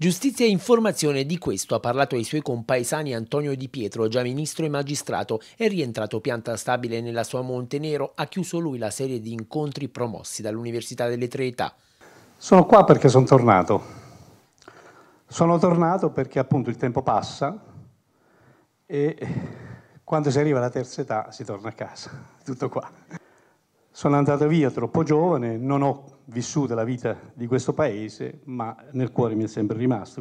Giustizia e informazione di questo ha parlato ai suoi compaesani Antonio Di Pietro, già ministro e magistrato, è rientrato pianta stabile nella sua Montenero, ha chiuso lui la serie di incontri promossi dall'Università delle Tre Età. Sono qua perché sono tornato. Sono tornato perché appunto il tempo passa e quando si arriva alla terza età si torna a casa. Tutto qua. Sono andato via troppo giovane, non ho vissuto la vita di questo paese, ma nel cuore mi è sempre rimasto.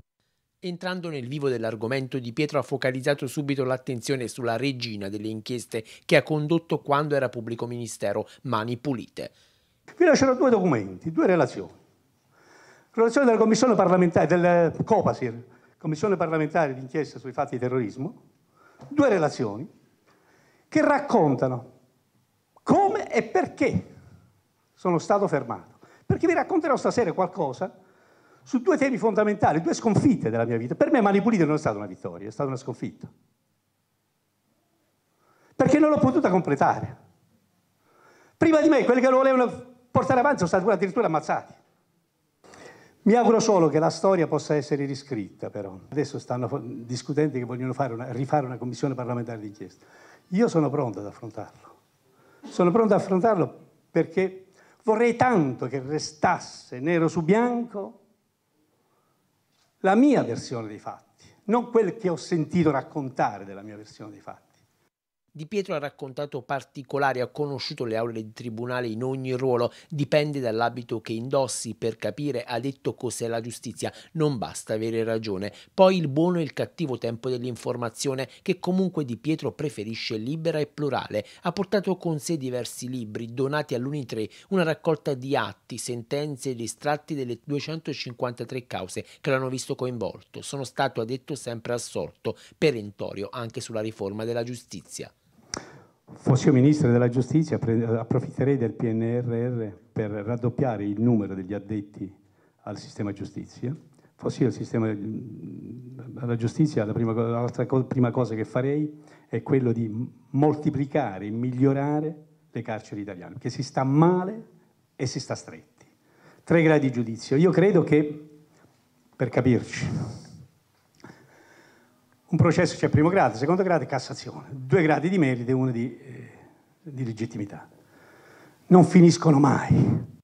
Entrando nel vivo dell'argomento, Di Pietro ha focalizzato subito l'attenzione sulla regina delle inchieste che ha condotto quando era pubblico ministero, Mani Pulite. Vi lascerò due documenti, due relazioni. Relazione della commissione parlamentare, del eh, COPASIR, commissione parlamentare d'inchiesta sui fatti di terrorismo, due relazioni che raccontano e perché sono stato fermato. Perché vi racconterò stasera qualcosa su due temi fondamentali, due sconfitte della mia vita. Per me Manipulite non è stata una vittoria, è stata una sconfitta. Perché non l'ho potuta completare. Prima di me, quelli che lo volevano portare avanti sono stati addirittura ammazzati. Mi auguro solo che la storia possa essere riscritta, però. Adesso stanno discutendo che vogliono fare una, rifare una commissione parlamentare d'inchiesta. Io sono pronto ad affrontarlo. Sono pronto ad affrontarlo perché vorrei tanto che restasse nero su bianco la mia versione dei fatti, non quel che ho sentito raccontare della mia versione dei fatti. Di Pietro ha raccontato particolari, ha conosciuto le aule di tribunale in ogni ruolo, dipende dall'abito che indossi per capire, ha detto cos'è la giustizia, non basta avere ragione. Poi il buono e il cattivo tempo dell'informazione, che comunque Di Pietro preferisce libera e plurale. Ha portato con sé diversi libri, donati all'Unitre, una raccolta di atti, sentenze ed estratti delle 253 cause che l'hanno visto coinvolto. Sono stato, ha detto, sempre assolto, perentorio anche sulla riforma della giustizia fossi ministro della giustizia approfitterei del PNRR per raddoppiare il numero degli addetti al sistema giustizia. Fossi io il sistema della giustizia, la prima, la co prima cosa che farei è quello di moltiplicare e migliorare le carceri italiane, perché si sta male e si sta stretti. Tre gradi di giudizio. Io credo che, per capirci, un processo c'è cioè primo grado, secondo grado e Cassazione, due gradi di merito e uno di eh, di legittimità. Non finiscono mai.